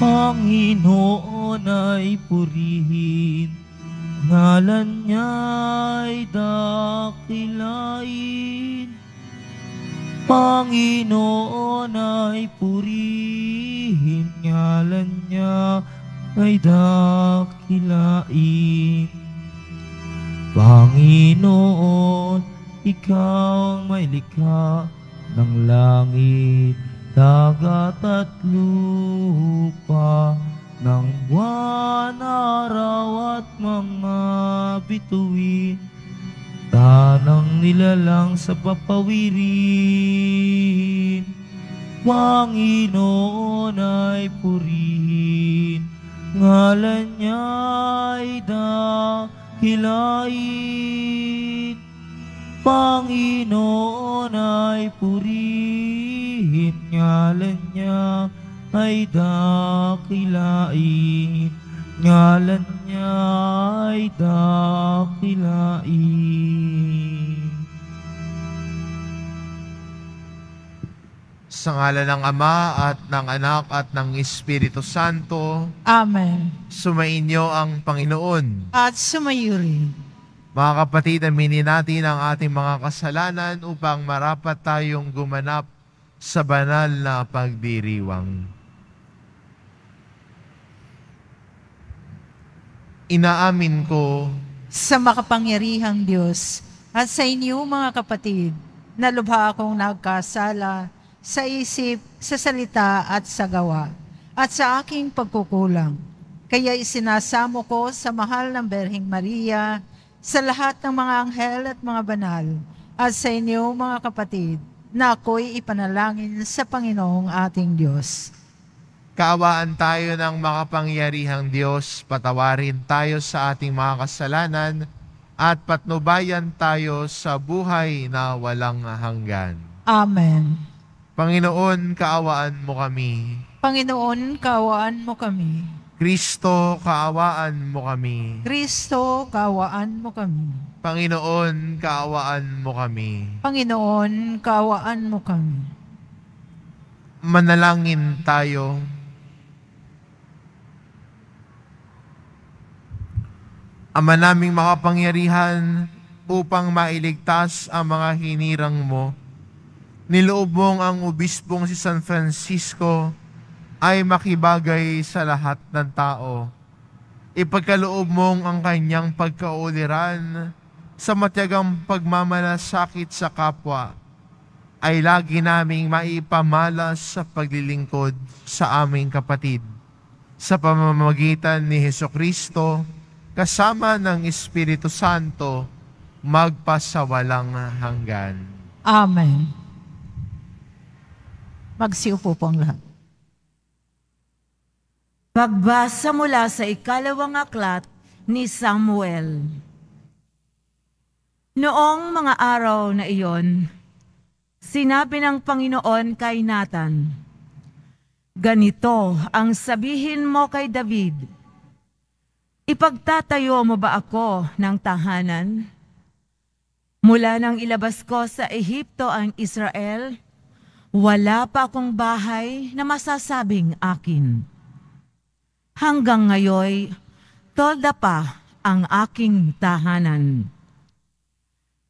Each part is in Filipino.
Panginoon ay purihin, ngalan niya dakilain. Panginoon ay purihin, ngalan niya ay dakilain. Panginoon, ikaw ang may likha ng langit Dagat at lupa ng buwan, araw at mga bituin Tanang nilalang sa papawirin Panginoon ay purihin Ngalan niya ay dahilain Panginoon ay purihin, ngalan niya ay dakilain, ngalan niya ay dakilain. Sa ngalan ng Ama at ng Anak at ng Espiritu Santo, Amen. Sumainyo ang Panginoon. At sumayo rin mga kapatid, aminin natin ang ating mga kasalanan upang marapat tayong gumanap sa banal na pagdiriwang. Inaamin ko sa makapangyarihang Diyos at sa inyo mga kapatid, na lubha akong nagkasala sa isip, sa salita at sa gawa at sa aking pagkukulang. Kaya isinasamo ko sa mahal ng Berhing Maria sa lahat ng mga anghel at mga banal, at sa inyo mga kapatid, na ako'y ipanalangin sa Panginoong ating Diyos. Kaawaan tayo ng makapangyarihang Diyos, patawarin tayo sa ating mga kasalanan, at patnubayan tayo sa buhay na walang hanggan. Amen. Panginoon, kaawaan mo kami. Panginoon, kaawaan mo kami. Kristo, kaawaan mo kami. Kristo, kaawaan mo kami. Panginoon, kaawaan mo kami. Panginoon, kaawaan mo kami. Manalangin tayo. Ama naming makapangyarihan upang mailigtas ang mga hinirang mo, niloob mong ang obispong si San Francisco ay makibagay sa lahat ng tao. Ipagkaloob mong ang kanyang pagkauliran sa matyagang pagmamalasakit sa kapwa ay lagi naming maipamalas sa paglilingkod sa aming kapatid sa pamamagitan ni Heso Kristo kasama ng Espiritu Santo magpasawalang hanggan. Amen. Magsiupo po ang lahat. Pagbasa mula sa ikalawang aklat ni Samuel. Noong mga araw na iyon, sinabi ng Panginoon kay Nathan, Ganito ang sabihin mo kay David, Ipagtatayo mo ba ako ng tahanan? Mula nang ilabas ko sa Ehipto ang Israel, wala pa akong bahay na masasabing akin hanggang ngayoy, tolda pa ang aking tahanan.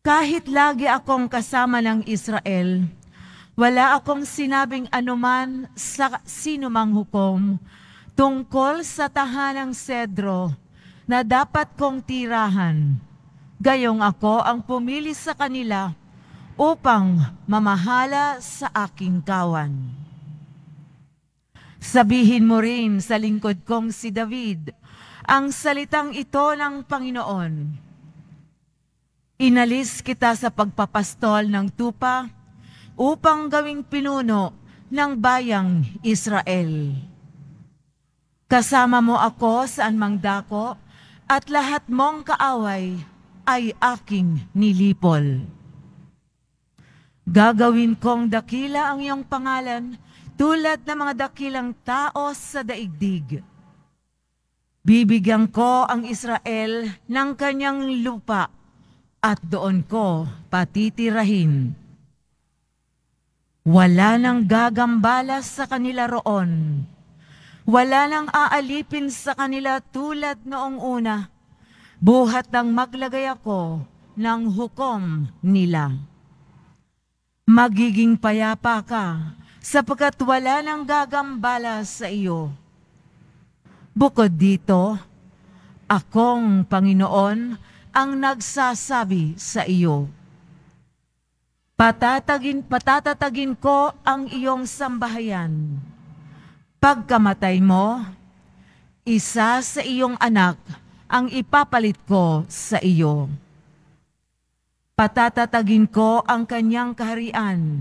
Kahit lagi akong kasama ng Israel, wala akong sinabing anuman sa sinumang hukom tungkol sa tahanang sedro na dapat kong tirahan. Gayong ako ang pumili sa kanila upang mamahala sa aking kawan. Sabihin mo rin sa lingkod kong si David, ang salitang ito ng Panginoon. Inalis kita sa pagpapastol ng tupa upang gawing pinuno ng bayang Israel. Kasama mo ako saan mang dako at lahat mong kaaway ay aking nilipol. Gagawin kong dakila ang iyong pangalan tulad ng mga dakilang tao sa daigdig. Bibigyan ko ang Israel ng kanyang lupa at doon ko patitirahin. Wala nang gagambala sa kanila roon. Wala nang aalipin sa kanila tulad noong una. Buhat ng maglagay ako ng hukom nila. Magiging payapa ka sapagkat wala nang gagambala sa iyo. Bukod dito, akong Panginoon ang nagsasabi sa iyo. Patatagin, patatatagin ko ang iyong sambahayan. Pagkamatay mo, isa sa iyong anak ang ipapalit ko sa iyo. Patatatagin ko ang kanyang kaharian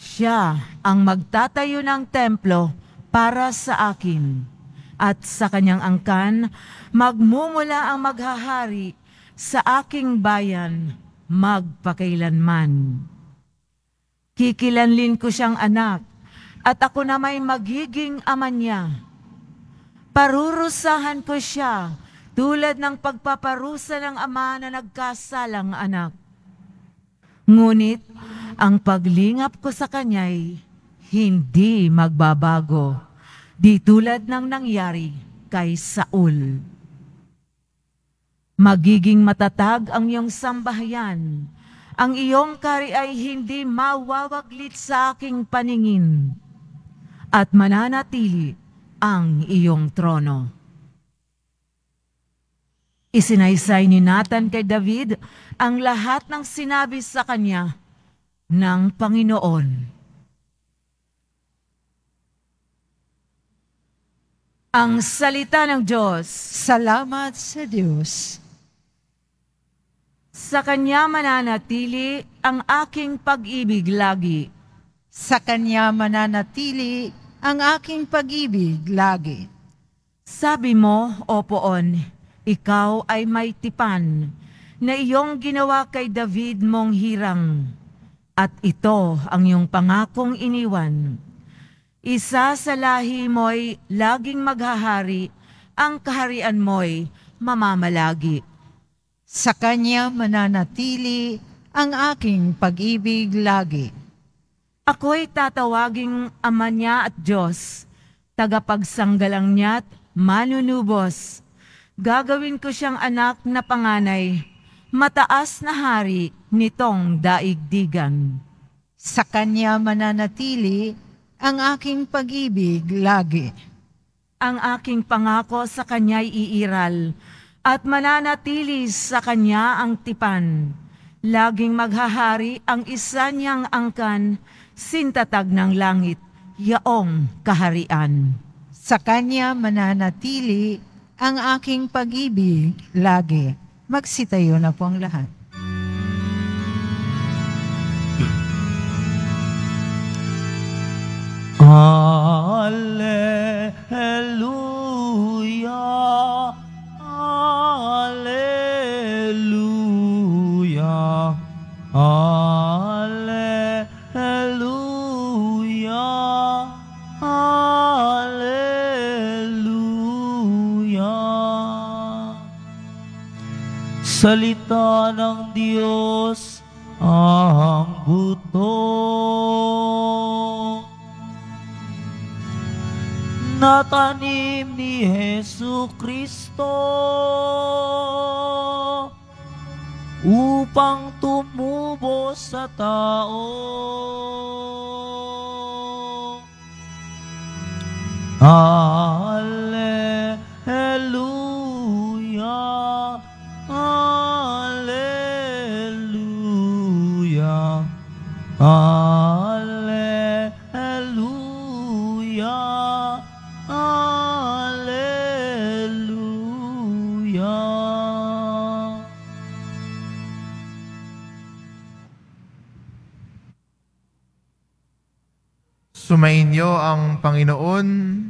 siya ang magtatayo ng templo para sa akin. At sa kanyang angkan, magmumula ang maghahari sa aking bayan magpakailanman. Kikilanlin ko siyang anak at ako na may magiging ama niya. Parurusahan ko siya tulad ng pagpaparusa ng ama na nagkasalang anak. Ngunit ang paglingap ko sa kanya'y hindi magbabago, di tulad ng nangyari kay Saul. Magiging matatag ang iyong sambahayan, ang iyong kari ay hindi mawawaglit sa aking paningin at mananatili ang iyong trono. Isinaysay ni Nathan kay David ang lahat ng sinabi sa kanya ng Panginoon. Ang salita ng Diyos. Salamat sa Diyos. Sa Kanya mananatili ang aking pag-ibig lagi. Sa Kanya mananatili ang aking pag-ibig lagi. Sabi mo, O Poon, ikaw ay may tipan na iyong ginawa kay David mong hirang. At ito ang iyong pangakong iniwan. Isa sa lahi mo'y laging maghahari, ang kaharian mo'y mamamalagi. Sa kanya mananatili ang aking pag-ibig lagi. Ako'y tatawaging ama niya at Diyos, tagapagsanggalang niya't manunubos gagawin ko siyang anak na panganay, mataas na hari nitong daigdigan. Sa kanya mananatili ang aking pag-ibig lagi. Ang aking pangako sa kanya'y iiral, at mananatili sa kanya ang tipan. Laging maghahari ang isa niyang angkan, sintatag ng langit, yaong kaharian. Sa kanya mananatili ang aking pag-ibig lagi. Magsitayo na po ang lahat. Hallelujah, Hallelujah, Hallelujah. Salita ng Diyos ang buto Natanim ni Heso Kristo upang tumubo sa tao. Ah, ninyo ang Panginoon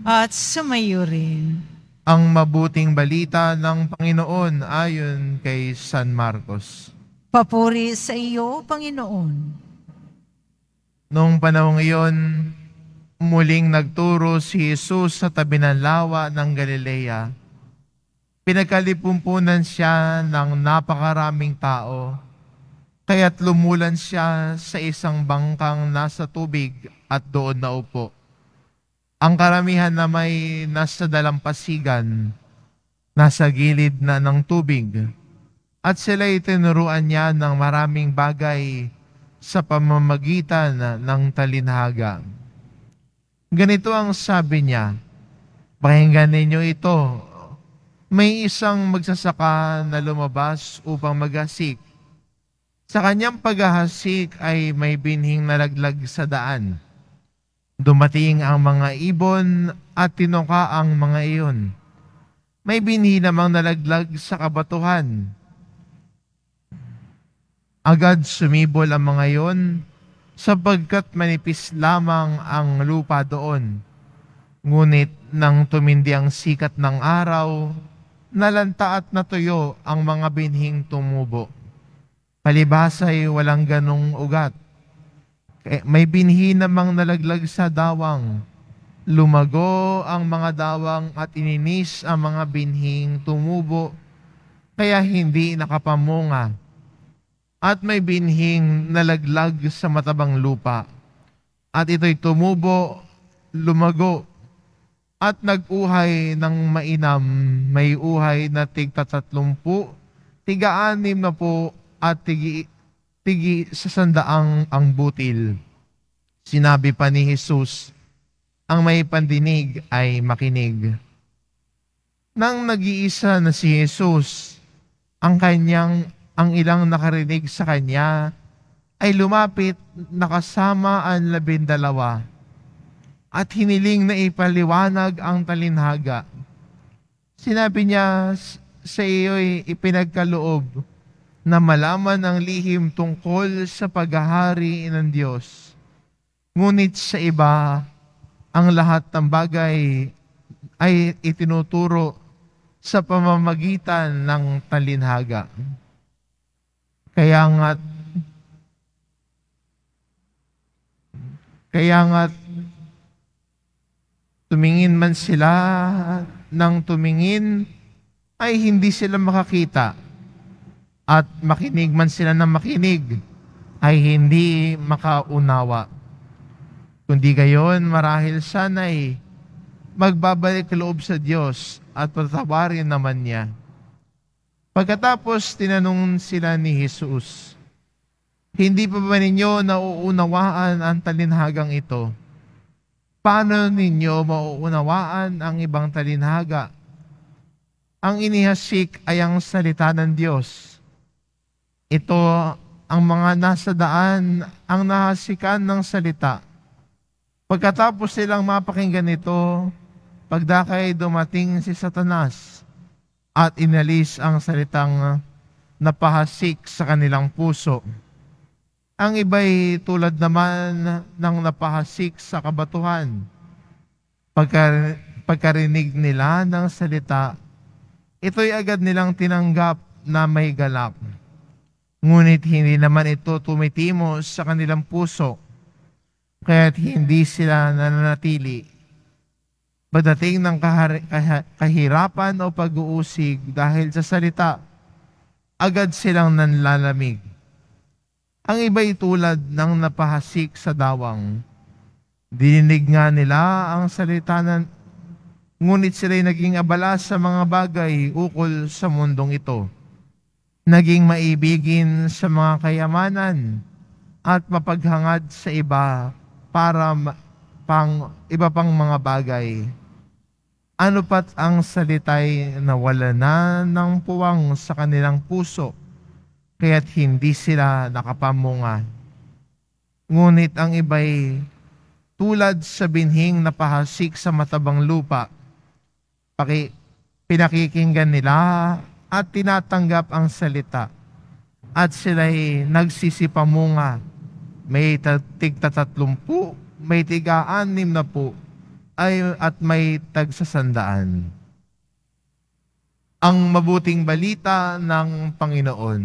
at sumayo rin ang mabuting balita ng Panginoon ayon kay San Marcos. Papuri sa iyo, Panginoon. Noong panahong iyon, muling nagturo si Jesus sa tabi ng lawa ng Galilea. Pinagkalipumpunan siya ng napakaraming tao kaya't lumulan siya sa isang bangkang nasa tubig at doon naupo. Ang karamihan na may nasa dalampasigan, nasa gilid na ng tubig, at sila itinuruan niya ng maraming bagay sa pamamagitan ng talinhaga. Ganito ang sabi niya, Pakinggan ninyo ito. May isang magsasaka na lumabas upang maghasik. Sa kanyang paghahasik ay may binhing nalaglag sa daan Dumating ang mga ibon at tinuka ang mga iyon. May binhi namang nalaglag sa kabatuhan. Agad sumibol ang mga iyon sapagkat manipis lamang ang lupa doon. Ngunit nang tumindi ang sikat ng araw, nalanta at natuyo ang mga binhing tumubo. Palibasa'y walang ganong ugat eh, may binhi namang nalaglag sa dawang. Lumago ang mga dawang at ininis ang mga binhing tumubo, kaya hindi nakapamunga. At may binhing nalaglag sa matabang lupa. At ito'y tumubo, lumago, at nag-uhay ng mainam, may uhay na tig tatlumpu, tiga-anim na po at tigi tigi sa sandaang ang butil. Sinabi pa ni Jesus, ang may pandinig ay makinig. Nang nag-iisa na si Jesus, ang kanyang ang ilang nakarinig sa kanya ay lumapit nakasama ang labindalawa at hiniling na ipaliwanag ang talinhaga. Sinabi niya, sa iyo'y ipinagkaloob na malaman ang lihim tungkol sa paghahari ng Diyos. Ngunit sa iba, ang lahat ng bagay ay itinuturo sa pamamagitan ng talinhaga. Kaya nga't kaya nga't tumingin man sila ng tumingin ay hindi sila makakita at makinig man sila ng makinig, ay hindi makaunawa. Kundi gayon, marahil sana'y magbabalik loob sa Diyos at patawarin naman niya. Pagkatapos, tinanong sila ni Jesus, Hindi pa ba ninyo nauunawaan ang talinhagang ito? Paano ninyo mauunawaan ang ibang talinhaga? Ang inihasik ay ang salita ng Diyos ito ang mga nasa daan ang nahasikan ng salita. Pagkatapos silang mapakinggan ito, pagdakay dumating si Satanas at inalis ang salitang napahasik sa kanilang puso. Ang iba'y tulad naman ng napahasik sa kabatuhan. Pagka, pagkarinig nila ng salita, ito'y agad nilang tinanggap na may galak. Ngunit hindi naman ito tumitimo sa kanilang puso, kaya't hindi sila nananatili. Padating ng kahirapan o pag-uusig dahil sa salita, agad silang nanlalamig. Ang iba'y tulad ng napahasik sa dawang. Dininig nga nila ang salita ng Ngunit sila'y naging abala sa mga bagay ukol sa mundong ito naging maibigin sa mga kayamanan at mapaghangad sa iba para pang iba pang mga bagay. Ano pat ang salitay na wala na ng puwang sa kanilang puso, kaya't hindi sila nakapamunga. Ngunit ang iba'y tulad sa binhing napahasik sa matabang lupa, paki, pinakikinggan nila at tinatanggap ang salita at sila'y nagsisipamunga. May tigtatatlumpu, may tiga-anim na po, ay, at may tagsasandaan. Ang mabuting balita ng Panginoon.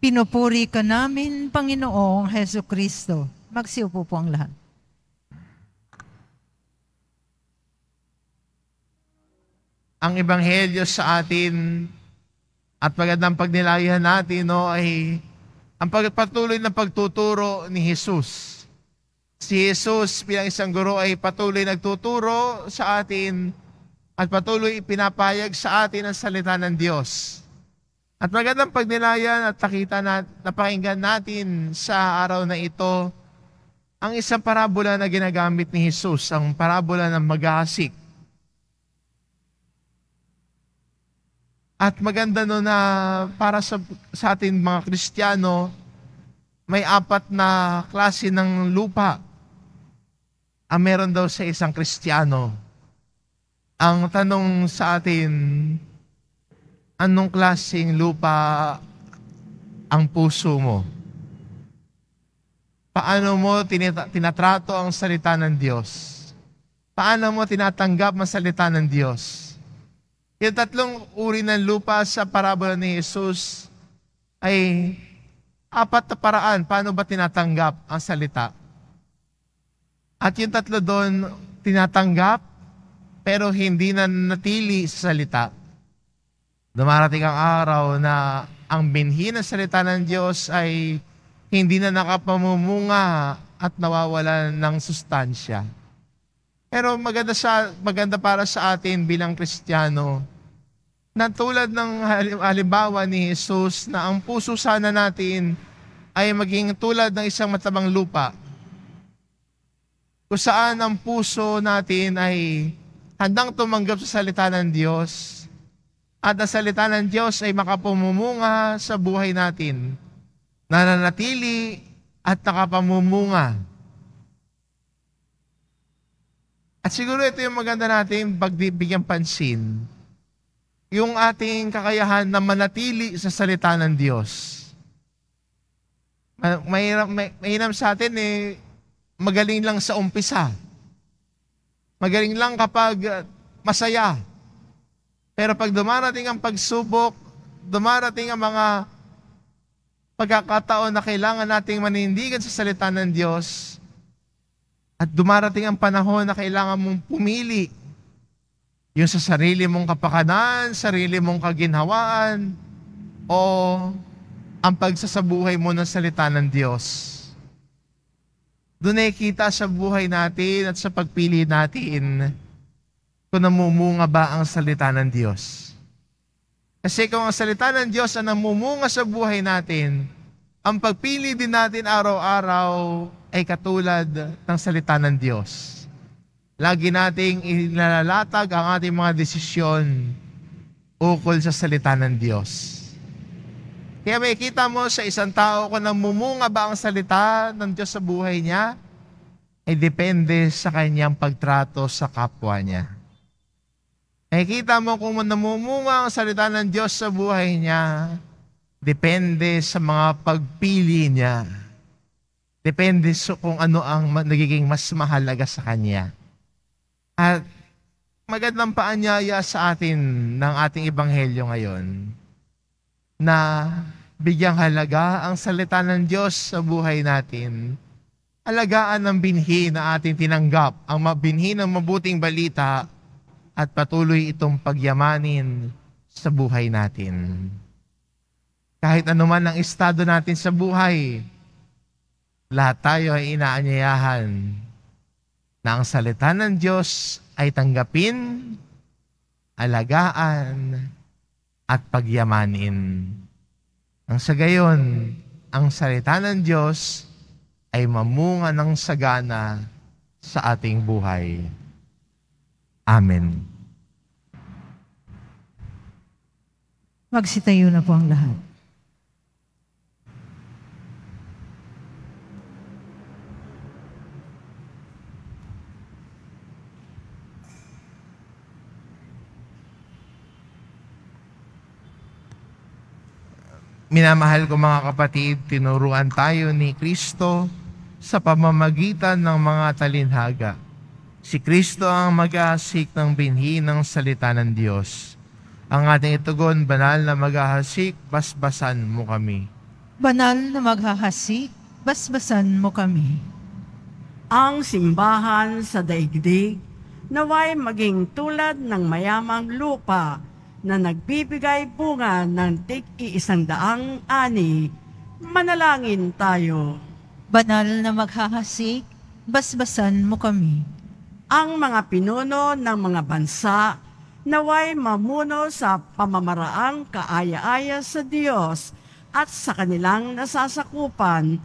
Pinupuri ka namin, Panginoong Heso Kristo. Magsiupo po ang lahat. Ang Ebanghelyo sa atin at magandang pagnilayan natin no, ay ang pagpatuloy ng pagtuturo ni Jesus. Si Jesus bilang isang guro ay patuloy nagtuturo sa atin at patuloy pinapayag sa atin ang salita ng Diyos. At magandang pagnilayan at nakita na, napakinggan natin sa araw na ito ang isang parabola na ginagamit ni Jesus, ang parabola ng maghahasik. At maganda no na para sa, sa atin mga Kristiyano, may apat na klase ng lupa ang meron daw sa isang Kristiyano. Ang tanong sa atin, anong klaseng lupa ang puso mo? Paano mo tinita- tinatrato ang salita ng Diyos? Paano mo tinatanggap ang salita ng Diyos? Yung tatlong uri ng lupa sa parabola ni Jesus ay apat na paraan paano ba tinatanggap ang salita. At yung tatlo doon, tinatanggap pero hindi na natili sa salita. Dumarating ang araw na ang binhi ng salita ng Diyos ay hindi na nakapamumunga at nawawalan ng sustansya. Pero maganda, sa, maganda para sa atin bilang Kristiyano na tulad ng halimbawa ni Jesus na ang puso sana natin ay maging tulad ng isang matabang lupa kung saan ang puso natin ay handang tumanggap sa salita ng Diyos at ang salita ng Diyos ay makapumumunga sa buhay natin, nananatili at nakapamumunga At siguro ito yung maganda natin pagbibigyan pansin. Yung ating kakayahan na manatili sa salita ng Diyos. Mahirap, may, mahirap sa atin eh, magaling lang sa umpisa. Magaling lang kapag ah, masaya. Pero pag dumarating ang pagsubok, dumarating ang mga pagkakataon na kailangan nating manindigan sa salita ng Diyos, at dumarating ang panahon na kailangan mong pumili. Yung sa sarili mong kapakanan, sarili mong kaginhawaan, o ang pagsasabuhay mo ng salita ng Diyos. Doon nakikita sa buhay natin at sa pagpili natin kung namumunga ba ang salita ng Diyos. Kasi kung ang salita ng Diyos ang namumunga sa buhay natin, ang pagpili din natin araw-araw ay katulad ng salita ng Diyos. Lagi nating inalatag ang ating mga desisyon ukol sa salita ng Diyos. Kaya may kita mo sa isang tao kung namumunga ba ang salita ng Diyos sa buhay niya, ay depende sa kanyang pagtrato sa kapwa niya. kita mo kung namumunga ang salita ng Diyos sa buhay niya, depende sa mga pagpili niya Depende sa kung ano ang nagiging mas mahalaga sa Kanya. At magandang paanyaya sa atin ng ating ebanghelyo ngayon na bigyang halaga ang salita ng Diyos sa buhay natin. Alagaan ang binhi na ating tinanggap, ang binhi ng mabuting balita at patuloy itong pagyamanin sa buhay natin. Kahit anuman ang estado natin sa buhay, lahat tayo ay inaanyayahan na ang salita ng Diyos ay tanggapin, alagaan, at pagyamanin. Ang sa gayon, ang salita ng Diyos ay mamunga ng sagana sa ating buhay. Amen. Magsitayo na po ang lahat. Minamahal ko mga kapatid, tinuruan tayo ni Kristo sa pamamagitan ng mga talinhaga. Si Kristo ang mag-ahasik ng binhi ng salita ng Diyos. Ang ating itugon, banal na maghahasik, basbasan mo kami. Banal na maghahasik, basbasan mo kami. Ang simbahan sa daigdig naway maging tulad ng mayamang lupa na nagbibigay bunga ng tig isang daang ani, manalangin tayo. Banal na maghahasik, basbasan mo kami. Ang mga pinuno ng mga bansa naway mamuno sa pamamaraang kaaya-aya sa Diyos at sa kanilang nasasakupan,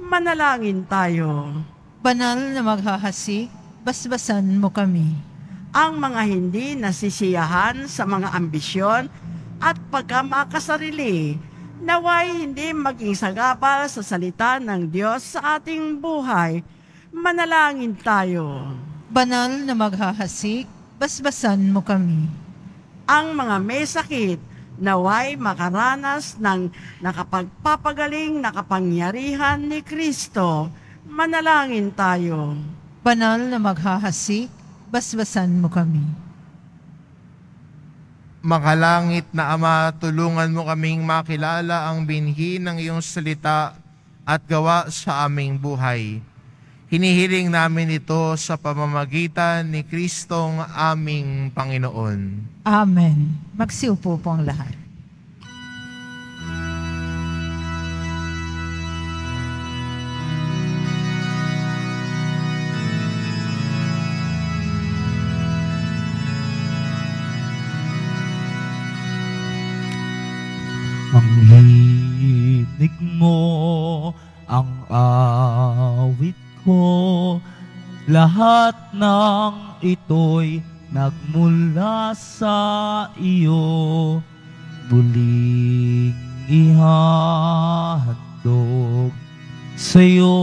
manalangin tayo. Banal na maghahasik, basbasan mo kami ang mga hindi nasisiyahan sa mga ambisyon at pagkamakasarili. Naway hindi maging sagabal sa salita ng Diyos sa ating buhay. Manalangin tayo. Banal na maghahasik, basbasan mo kami. Ang mga may sakit, naway makaranas ng nakapagpapagaling na kapangyarihan ni Kristo. Manalangin tayo. Banal na maghahasik, basbasan mo kami. Makalangit na Ama, tulungan mo kaming makilala ang binhi ng iyong salita at gawa sa aming buhay. Hinihiling namin ito sa pamamagitan ni Kristong aming Panginoon. Amen. Magsiupo po ang lahat. Lahat ng ito'y nagmula sa iyo, buling ihahandog iyo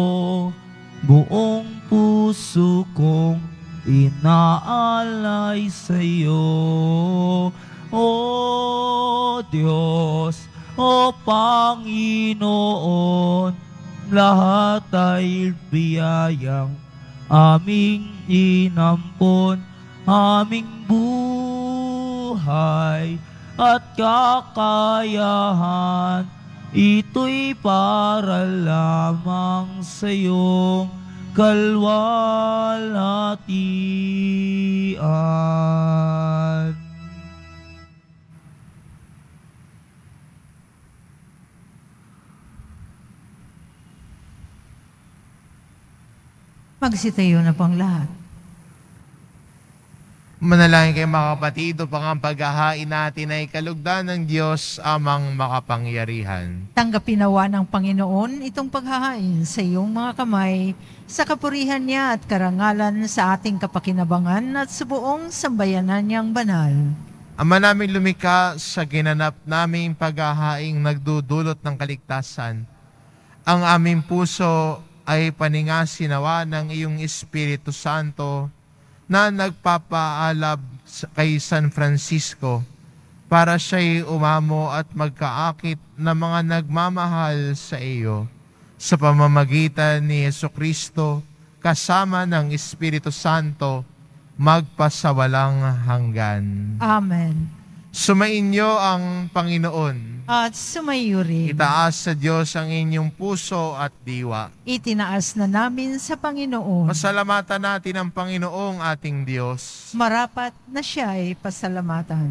buong puso kong inaalay sa iyo O Diyos, O Panginoon, lahat ay biyayang aming inampon, aming buhay at kakayahan. Ito'y para lamang sa iyong kalwalatian. magsitayo na pang lahat. Manalangin kayo mga kapatid, upang ang paghahain natin ay kalugdan ng Diyos amang makapangyarihan. Tanggapin nawa ng Panginoon itong paghahain sa iyong mga kamay, sa kapurihan niya at karangalan sa ating kapakinabangan at sa buong sambayanan niyang banal. Ama namin lumika sa ginanap naming paghahain nagdudulot ng kaligtasan. Ang aming puso ay paningasinawa ng iyong Espiritu Santo na nagpapaalab kay San Francisco para siya'y umamo at magkaakit ng mga nagmamahal sa iyo sa pamamagitan ni Yeso Kristo kasama ng Espiritu Santo magpasawalang hanggan. Amen. Sumainyo ang Panginoon. At sumayo rin. Itaas sa Diyos ang inyong puso at diwa. Itinaas na namin sa Panginoon. Pasalamatan natin ang Panginoong ating Diyos. Marapat na siya ay pasalamatan.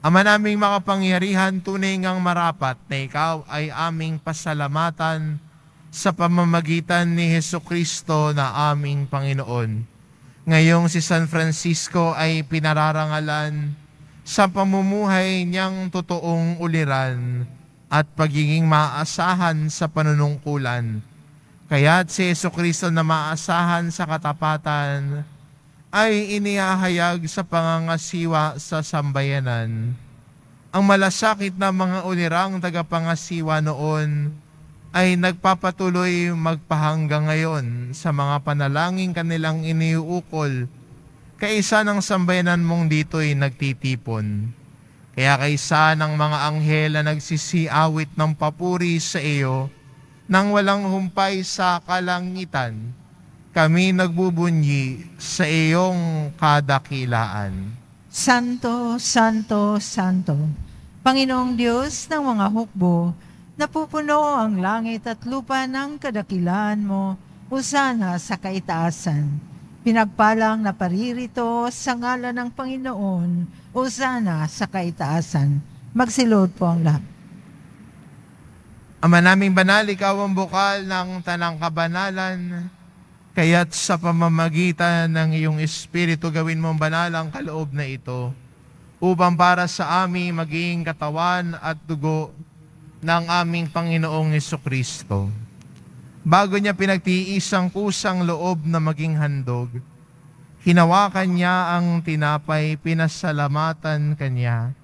Ama naming makapangyarihan, tunay ngang marapat na ikaw ay aming pasalamatan sa pamamagitan ni Heso Kristo na aming Panginoon. Ngayong si San Francisco ay pinararangalan sa pamumuhay niyang totoong uliran at pagiging maaasahan sa panunungkulan. Kaya't si Yeso Kristo na maaasahan sa katapatan ay inihahayag sa pangangasiwa sa sambayanan. Ang malasakit na mga ulirang tagapangasiwa noon ay nagpapatuloy magpahanggang ngayon sa mga panalangin kanilang iniuukol Kaisa ng sambayanan mong dito'y nagtitipon. Kaya kaisa ng mga anghel na nagsisiawit ng papuri sa iyo, nang walang humpay sa kalangitan, kami nagbubunyi sa iyong kadakilaan. Santo, Santo, Santo, Panginoong Diyos ng mga hukbo, napupuno ang langit at lupa ng kadakilaan mo, usana sa kaitaasan. Pinagpalang na paririto sa ngala ng Panginoon o sana sa kaitaasan. Magsilod po ang lahat. Ama naming banal, ikaw ang bukal ng tanang kabanalan. Kaya't sa pamamagitan ng iyong Espiritu, gawin mong banal ang kaloob na ito upang para sa amin maging katawan at dugo ng aming Panginoong Kristo. Bago niya pinagtiisang kusang loob na maging handog, hinawakan niya ang tinapay, pinasalamatan kanya.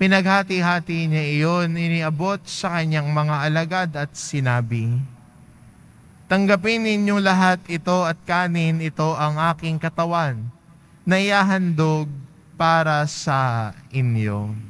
Pinaghati-hati niya iyon, iniabot sa kanyang mga alagad at sinabi, Tanggapin ninyo lahat ito at kanin ito ang aking katawan, na iahandog para sa inyo.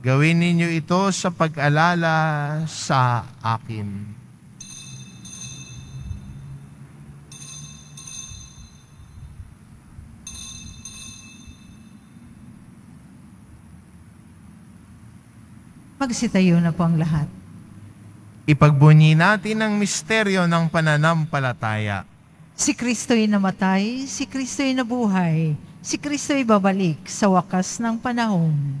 Gawin ninyo ito sa pag-alala sa akin. Magsitayo na po ang lahat. Ipagbunyi natin ang misteryo ng pananampalataya. Si Kristo'y namatay, si Kristo'y nabuhay, si Kristo'y babalik sa wakas ng panahon.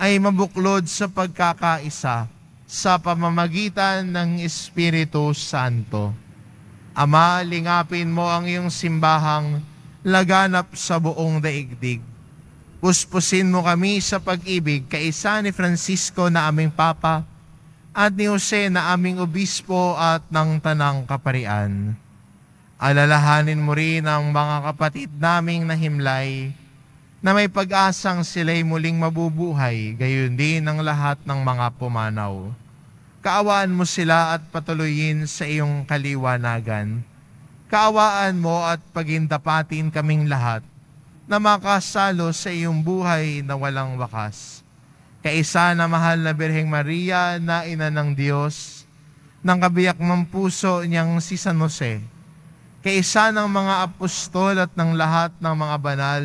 ay mabuklod sa pagkakaisa sa pamamagitan ng Espiritu Santo. Ama, lingapin mo ang iyong simbahang laganap sa buong daigdig. Puspusin mo kami sa pag-ibig kaisa ni Francisco na aming Papa at ni Jose na aming Obispo at ng Tanang Kaparian. Alalahanin mo rin ang mga kapatid naming na himlay, na may pag-asang sila'y muling mabubuhay, gayon din ang lahat ng mga pumanaw. Kaawaan mo sila at patuloyin sa iyong kaliwanagan. Kaawaan mo at pagindapatin kaming lahat na makasalo sa iyong buhay na walang wakas. Kaisa na mahal na Birheng Maria na ina ng Diyos, ng kabiyak ng puso niyang si San Jose, kaisa ng mga apostol at ng lahat ng mga banal,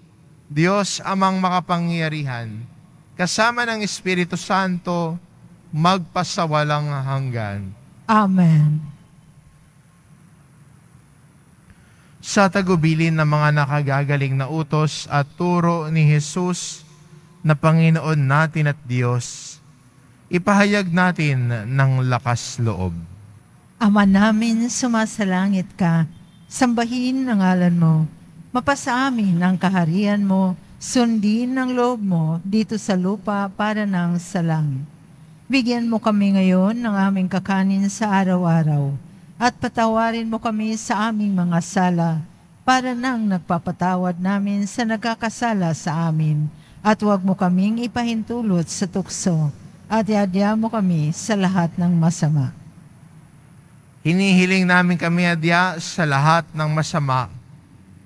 Diyos amang makapangyarihan, kasama ng Espiritu Santo, magpasawalang hanggan. Amen. Sa tagubilin ng mga nakagagaling na utos at turo ni Jesus na Panginoon natin at Diyos, ipahayag natin ng lakas loob. Ama namin, sumasalangit ka, sambahin ang ngalan mo Mapasa amin ang kaharian mo, sundin ang loob mo dito sa lupa para ng sa langit. Bigyan mo kami ngayon ng aming kakanin sa araw-araw at patawarin mo kami sa aming mga sala para nang nagpapatawad namin sa nagkakasala sa amin at huwag mo kaming ipahintulot sa tukso at iadya mo kami sa lahat ng masama. Hinihiling namin kami adya sa lahat ng masama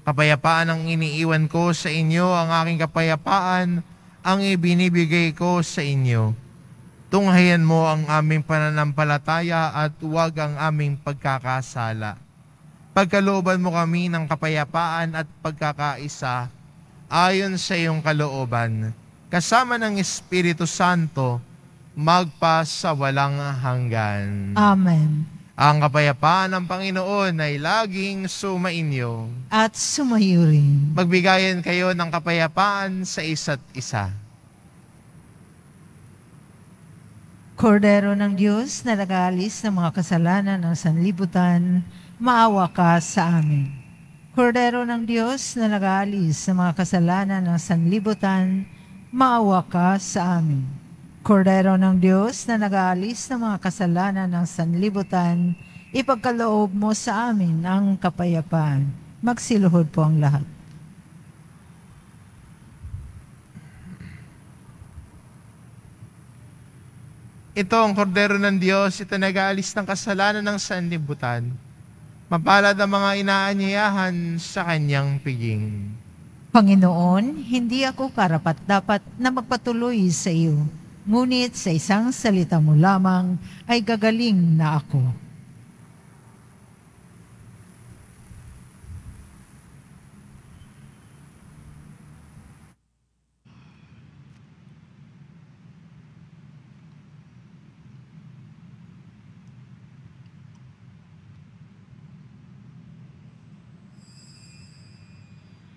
Kapayapaan ang iniiwan ko sa inyo, ang aking kapayapaan ang ibinibigay ko sa inyo. Tunghayan mo ang aming pananampalataya at huwag ang aming pagkakasala. Pagkalooban mo kami ng kapayapaan at pagkakaisa ayon sa iyong kalooban, kasama ng Espiritu Santo, magpa sa walang hanggan. Amen. Ang kapayapaan ng Panginoon ay laging sumainyo. At sumayo rin. Magbigayan kayo ng kapayapaan sa isa't isa. Kordero ng Diyos na nag-aalis ng mga kasalanan ng sanlibutan, maawa ka sa amin. Kordero ng Diyos na nag-aalis ng mga kasalanan ng sanlibutan, maawa ka sa amin. Kordero ng Diyos na nag-aalis ng mga kasalanan ng sanlibutan, ipagkaloob mo sa amin ang kapayapaan. Magsiluhod po ang lahat. Ito ang kordero ng Diyos, ito nag-aalis ng kasalanan ng sanlibutan. Mapalad ang mga inaanyayahan sa kanyang piging. Panginoon, hindi ako karapat-dapat na magpatuloy sa iyo Ngunit sa isang salita mo lamang ay gagaling na ako.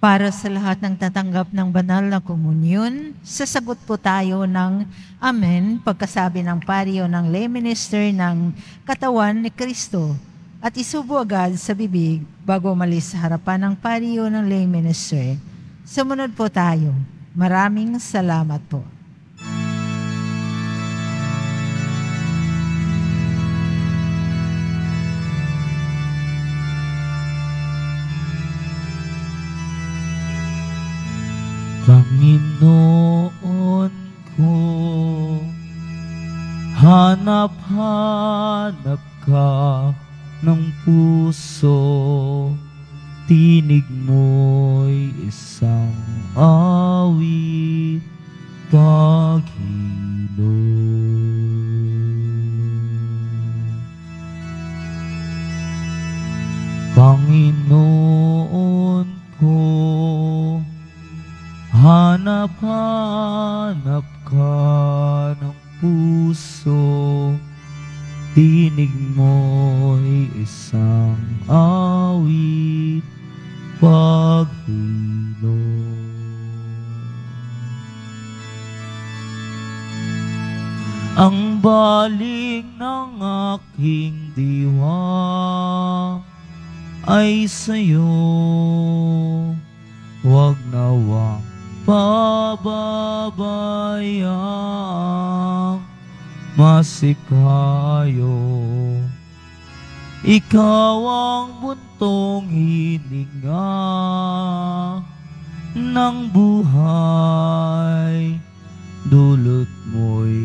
para sa lahat ng tatanggap ng banal na komunyon. Sasagot po tayo ng Amen pagkasabi ng pariyo ng lay minister ng katawan ni Kristo at isubo agad sa bibig bago malis sa harapan ng pariyo ng lay minister. Sumunod po tayo. Maraming salamat po. Panginoon ko, hanap-hanap ka ng puso, tinig mo'y isa.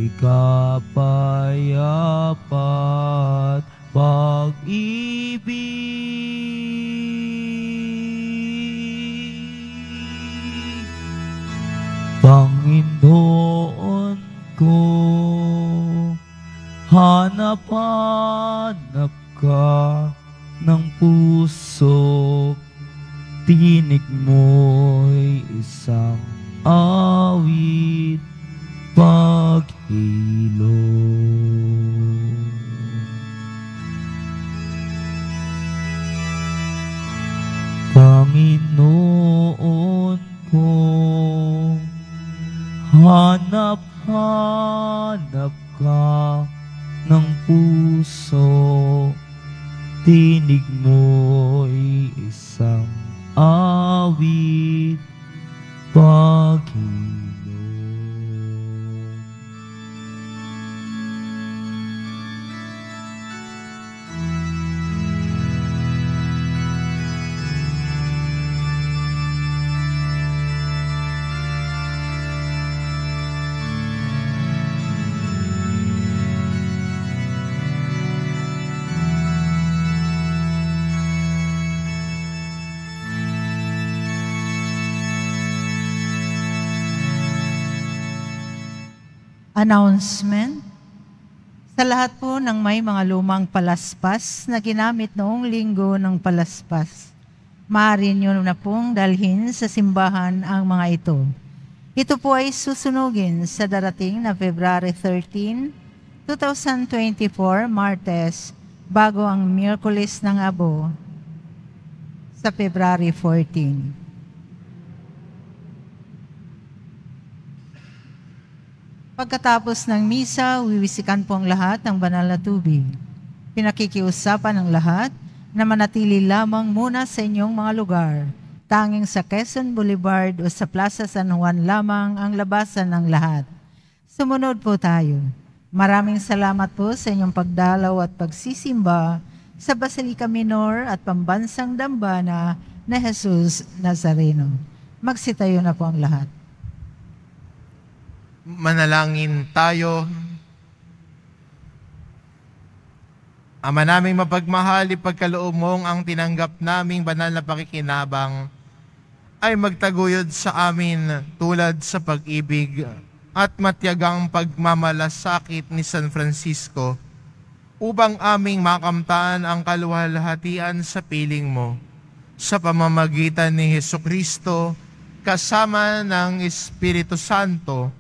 Ikapayapat pag-ibig announcement sa lahat po ng may mga lumang palaspas na ginamit noong linggo ng palaspas. Maaari nyo na pong dalhin sa simbahan ang mga ito. Ito po ay susunugin sa darating na February 13, 2024, Martes, bago ang Miyerkules ng Abo sa February 14. Pagkatapos ng misa, wiwisikan po ang lahat ng banal na tubig. Pinakikiusapan ang lahat na manatili lamang muna sa inyong mga lugar. Tanging sa Quezon Boulevard o sa Plaza San Juan lamang ang labasan ng lahat. Sumunod po tayo. Maraming salamat po sa inyong pagdalaw at pagsisimba sa Basilica Minor at Pambansang Dambana na Jesus Nazareno. Magsitayo na po ang lahat. Manalangin tayo. Ama naming mapagmahal, ipagkaloob mong ang tinanggap naming banal na pakikinabang ay magtaguyod sa amin tulad sa pag-ibig at matyagang pagmamalasakit ni San Francisco upang aming makamtaan ang kaluwalhatian sa piling mo sa pamamagitan ni Heso Kristo kasama ng Espiritu Santo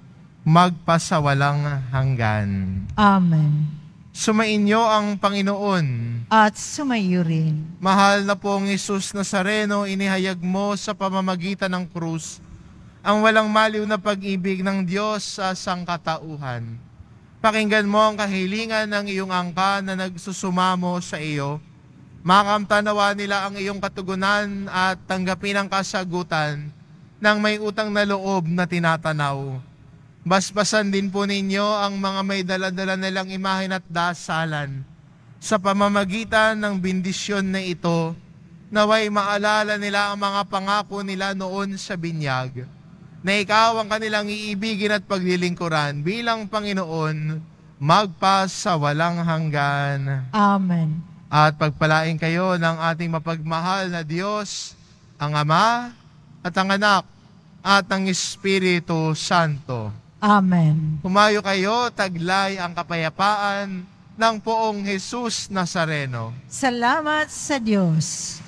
magpasawalang hanggan. Amen. Sumainyo ang Panginoon. At sumayo rin. Mahal na pong Isus Nazareno, inihayag mo sa pamamagitan ng krus ang walang maliw na pag-ibig ng Diyos sa sangkatauhan. Pakinggan mo ang kahilingan ng iyong angka na nagsusumamo sa iyo. Makamtanawa nila ang iyong katugunan at tanggapin ang kasagutan ng may utang na loob na tinatanaw Basbasan din po ninyo ang mga may daladala nilang imahin at dasalan sa pamamagitan ng bindisyon na ito naway maalala nila ang mga pangako nila noon sa binyag na ikaw ang kanilang iibigin at paglilingkuran bilang Panginoon magpas sa walang hanggan. Amen. At pagpalain kayo ng ating mapagmahal na Diyos, ang Ama at ang Anak at ang Espiritu Santo. Amen. Kumayo kayo, taglay ang kapayapaan ng poong Jesus Nazareno. Salamat sa Diyos.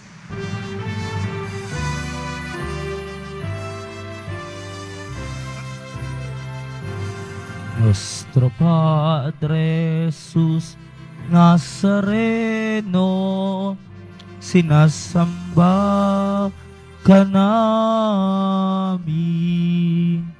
Nuestro Padre Jesus Nazareno, sinasamba ka namin.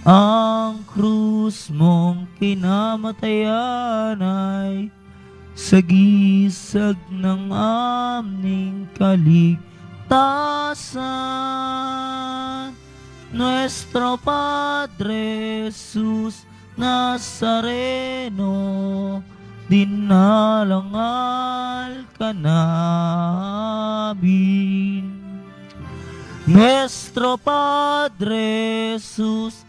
ang krus mong kinamatayan ay sagisag ng aming kaligtasan. Nuestro Padre Jesus Nazareno, dinalangal ka namin. Nuestro Padre Jesus